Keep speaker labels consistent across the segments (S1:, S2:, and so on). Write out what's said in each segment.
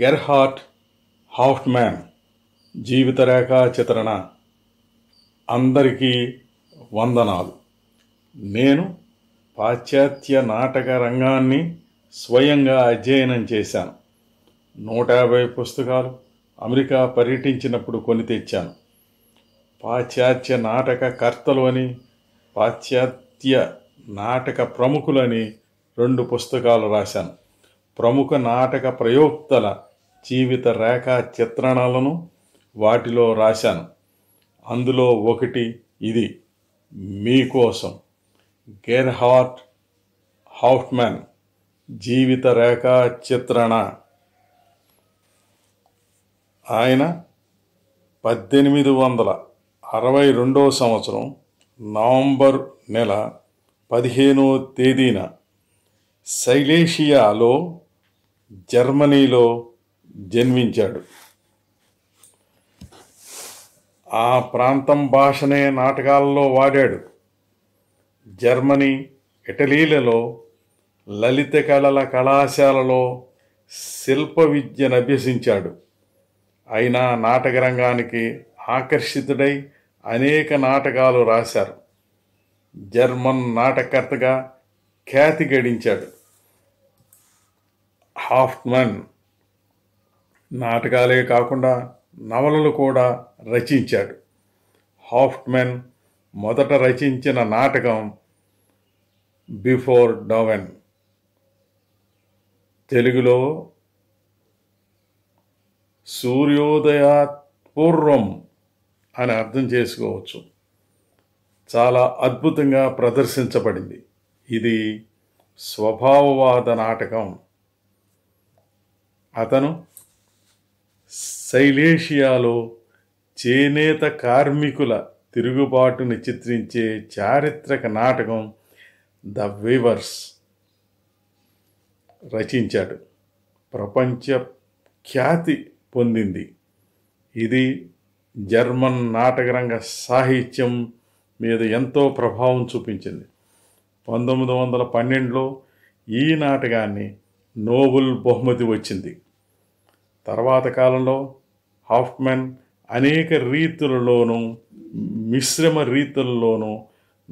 S1: గెర్హార్ట్ Huffman జీవిత రేఖా చిత్రణ అందరికీ వందనాలు నేను పాశ్చాత్య నాటక రంగాన్ని స్వయంగా అధ్యయనం చేశాను నూట యాభై పుస్తకాలు అమెరికా పర్యటించినప్పుడు కొని తెచ్చాను పాశ్చాత్య నాటక కర్తలు అని పాశ్చాత్య నాటక ప్రముఖులని రెండు పుస్తకాలు రాశాను ప్రముఖ నాటక ప్రయోక్తల జీవిత రేఖా చిత్రణలను వాటిలో రాశాను అందులో ఒకటి ఇది మీకోసం గెర్హార్ట్ హాఫ్మ్యాన్ జీవిత రేఖా చిత్రణ ఆయన పద్దెనిమిది వందల అరవై రెండో సంవత్సరం నవంబర్ నెల పదిహేనో తేదీన సైలేషియాలో జర్మనీలో జన్మించాడు ఆ ప్రాంతం భాషనే నాటకాల్లో వాడాడు జర్మనీ ఇటలీలలో లలిత కళల కళాశాలలో శిల్ప విద్యను అభ్యసించాడు అయినా నాటక రంగానికి ఆకర్షితుడై అనేక నాటకాలు రాశారు జర్మన్ నాటకర్తగా ఖ్యాతి గడించాడు హాఫ్మన్ నాటకాలే కాకుండా నవలలు కూడా రచించాడు హాఫ్మన్ మొదట రచించిన నాటకం బిఫోర్ డోవెన్ తెలుగులో సూర్యోదయ పూర్వం అని అర్థం చేసుకోవచ్చు చాలా అద్భుతంగా ప్రదర్శించబడింది ఇది స్వభావవాద నాటకం అతను శైలేషియాలో చేనేత కార్మికుల తిరుగుబాటుని చిత్రించే చారిత్రక నాటకం ద వివర్స్ రచించాడు ప్రపంచ ఖ్యాతి పొందింది ఇది జర్మన్ నాటకరంగ సాహిత్యం మీద ఎంతో ప్రభావం చూపించింది పంతొమ్మిది వందల పన్నెండులో ఈ నాటకాన్ని నోబుల్ బహుమతి వచ్చింది తర్వాత కాలంలో హాఫ్మెన్ అనేక రీతులలోనూ మిశ్రమ రీతులలోనూ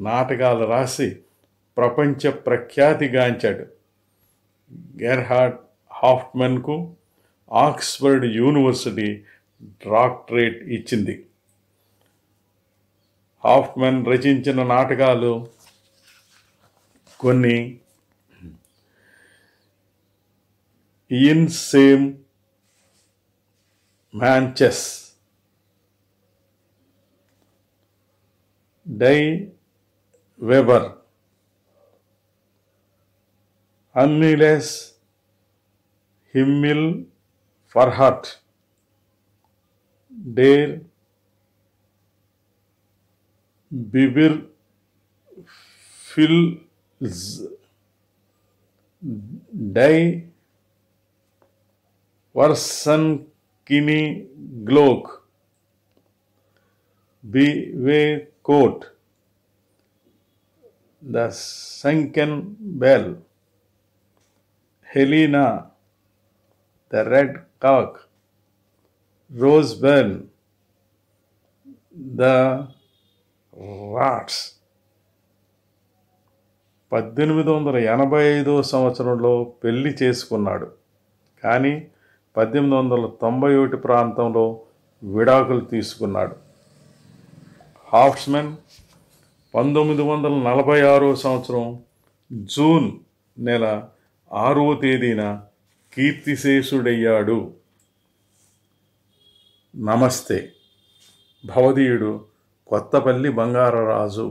S1: నాటకాలు రాసి ప్రపంచ ప్రఖ్యాతిగాంచాడు గెర్హార్డ్ హాఫ్మెన్కు ఆక్స్ఫర్డ్ యూనివర్సిటీ డాక్టరేట్ ఇచ్చింది హాఫ్మెన్ రచించిన నాటకాలు కొన్ని ఇన్ సేమ్ మ్యాంచెస్ డై వెబర్ అన్నిలెస్ హిమ్మిల్ ఫర్హట్ డేర్ బిబిర్ ఫిల్ di Varsan Kimi glok Biwe Coat The Sunken Bell Helena The Red Cock Rosebell The Rats పద్దెనిమిది వందల ఎనభై ఐదో సంవత్సరంలో పెళ్లి చేసుకున్నాడు కానీ పద్దెనిమిది వందల తొంభై ఒకటి ప్రాంతంలో విడాకులు తీసుకున్నాడు హాఫ్స్మెన్ పంతొమ్మిది వందల నలభై ఆరో సంవత్సరం జూన్ నెల ఆరో తేదీన కీర్తిశేషుడయ్యాడు నమస్తే భవదీయుడు కొత్తపల్లి బంగారరాజు